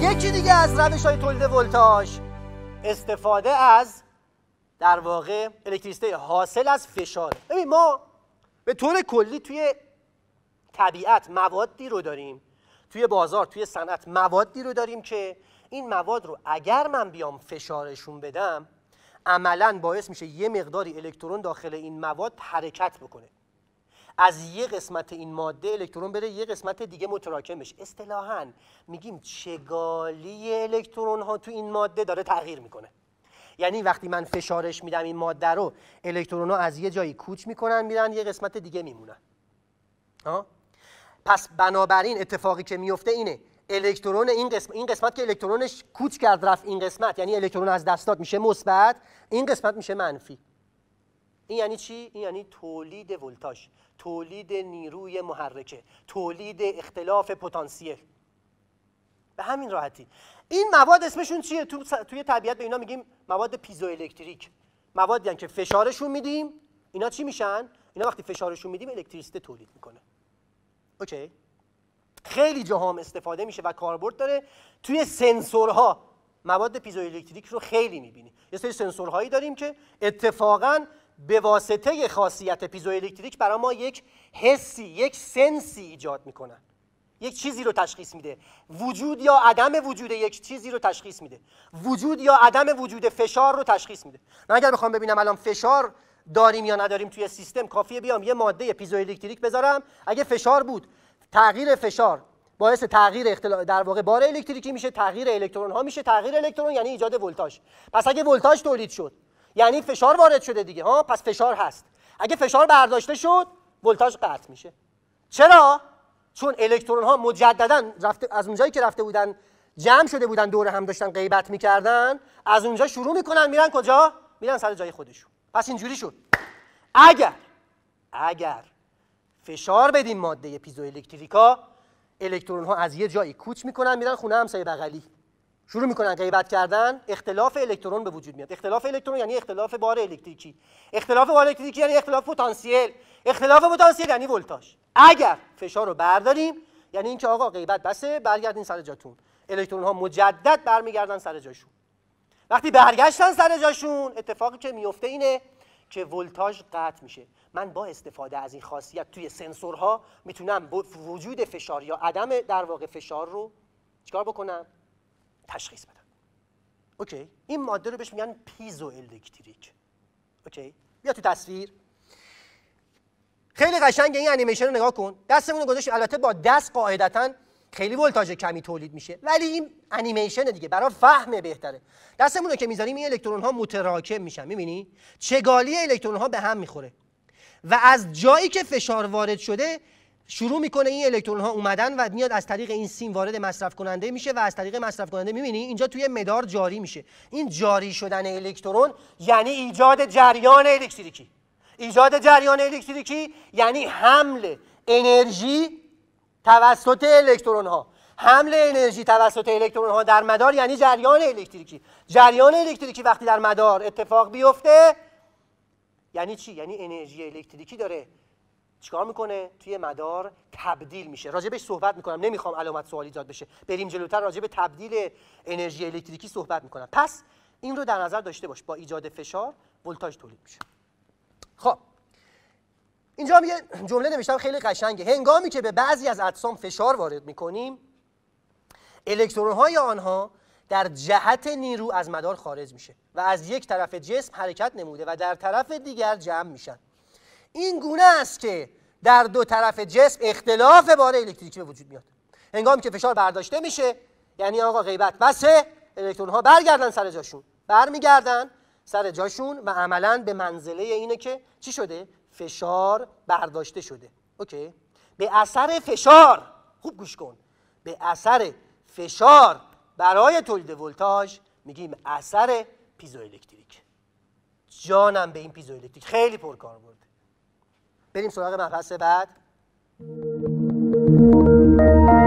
یکی دیگه از روش های تولید ولتاژ استفاده از در واقع الکتریسیته حاصل از فشار ببین ما به طور کلی توی طبیعت موادی رو داریم توی بازار توی صنعت موادی رو داریم که این مواد رو اگر من بیام فشارشون بدم عملا باعث میشه یه مقداری الکترون داخل این مواد حرکت بکنه از یه قسمت این ماده الکترون بره یه قسمت دیگه متراکم بشه اصطلاحا میگیم چگالی الکترون ها تو این ماده داره تغییر میکنه یعنی وقتی من فشارش میدم این ماده رو الکترون ها از یه جایی کوچ میکنن میرن یه قسمت دیگه میمونن ها پس بنابراین اتفاقی که میفته اینه الکترون این قسمت این که الکترونش کوچ کرد رفت این قسمت یعنی الکترون از دست داد میشه مثبت این قسمت میشه منفی این یعنی چی این یعنی تولید ولتاژ تولید نیروی محرکه تولید اختلاف پتانسیل به همین راحتی این مواد اسمشون چیه تو توی طبیعت به اینا میگیم مواد پیزوالکتریک الکتریک یعنی که فشارشون میدیم اینا چی میشن اینا وقتی فشارشون میدیم الکتریسیته تولید میکنه اوکی خیلی جهام استفاده میشه و کاربرد داره توی سنسورها مواد پیزوالکتریک رو خیلی میبینی یه سری سنسورهایی داریم که اتفاقا به واسطه خاصیت پیزوالکتریک برای ما یک حسی یک سنسی ایجاد میکنن یک چیزی رو تشخیص میده وجود یا عدم وجود یک چیزی رو تشخیص میده وجود یا عدم وجود فشار رو تشخیص میده من اگر بخوام ببینم الان فشار داریم یا نداریم توی سیستم کافیه بیام یه ماده پیزوالکتریک بذارم اگه فشار بود تغییر فشار باعث تغییر اختلا... در واقع بار الکتریکی میشه تغییر الکترون ها میشه تغییر الکترون یعنی ایجاد ولتاژ پس اگه ولتاژ تولید شد یعنی فشار وارد شده دیگه ها پس فشار هست اگه فشار برداشته شد ولتاژ قطع میشه چرا چون الکترون ها مجددا رفته از اونجایی که رفته بودن جمع شده بودن دور هم داشتن غیبت میکردن از اونجا شروع میکنن میرن کجا میرن سر جای خودشون پس اینجوری شد اگر اگر فشار بدیم ماده پیزو الکتریکا الکترون ها از یه جایی کوچ میکنن میرن خونه همسایه بغلی شروع میکنن غیبت کردن اختلاف الکترون به وجود میاد اختلاف الکترون یعنی اختلاف بار الکتریکی اختلاف بار الکتریکی یعنی اختلاف پتانسیل اختلاف پتانسیل یعنی ولتاژ اگر فشار رو برداریم یعنی اینکه آقا غیبت بسه برگردین سر جاتون الکترون ها مجدد برمیگردن سر جاشون وقتی برگشتن سر جاشون اتفاقی که میفته اینه که ولتاژ قطع میشه من با استفاده از این خاصیت توی سنسورها میتونم وجود فشار یا عدم در واقع فشار رو چیکار بکنم تشخیص بدن اوکی این ماده رو بهش میگن پیزو الکتریک اوکی بیا تو تصویر خیلی قشنگ این انیمیشن رو نگاه کن دستمون رو گذاشتیم. البته با دست قاعدتا خیلی ولتاژ کمی تولید میشه ولی این انیمیشن دیگه برای فهم بهتره دستمون رو که میذاریم این الکترون ها متراکم میشن میبینی چگالی الکترون ها به هم میخوره و از جایی که فشار وارد شده شروع میکنه این الکترون ها اومدن و میاد از طریق این سیم وارد مصرف کننده میشه و از طریق مصرف کننده میبینی اینجا توی مدار جاری میشه این جاری شدن الکترون یعنی ایجاد جریان الکتریکی ایجاد جریان الکتریکی یعنی حمل انرژی توسط الکترون ها حمل انرژی توسط الکترون ها در مدار یعنی جریان الکتریکی جریان الکتریکی وقتی در مدار اتفاق بیفته یعنی چی یعنی انرژی الکتریکی داره چیکار میکنه توی مدار تبدیل میشه راجبش صحبت میکنم نمیخوام علامت سوالی ایجاد بشه بریم جلوتر به تبدیل انرژی الکتریکی صحبت میکنم پس این رو در نظر داشته باش با ایجاد فشار ولتاژ تولید میشه خب اینجا هم یه جمله نوشتم خیلی قشنگه هنگامی که به بعضی از اجسام فشار وارد میکنیم الکترون های آنها در جهت نیرو از مدار خارج میشه و از یک طرف جسم حرکت نموده و در طرف دیگر جمع میشن این گونه است که در دو طرف جسم اختلاف بار الکتریکی به وجود میاد هنگامی که فشار برداشته میشه یعنی آقا غیبت بسه الکترون ها برگردن سر جاشون برمیگردن سر جاشون و عملا به منزله اینه که چی شده فشار برداشته شده اوکی به اثر فشار خوب گوش کن به اثر فشار برای تولید ولتاژ میگیم اثر پیزو الکتریک جانم به این پیزو الکتریک خیلی پرکار برده بریم سراغ مبحث بعد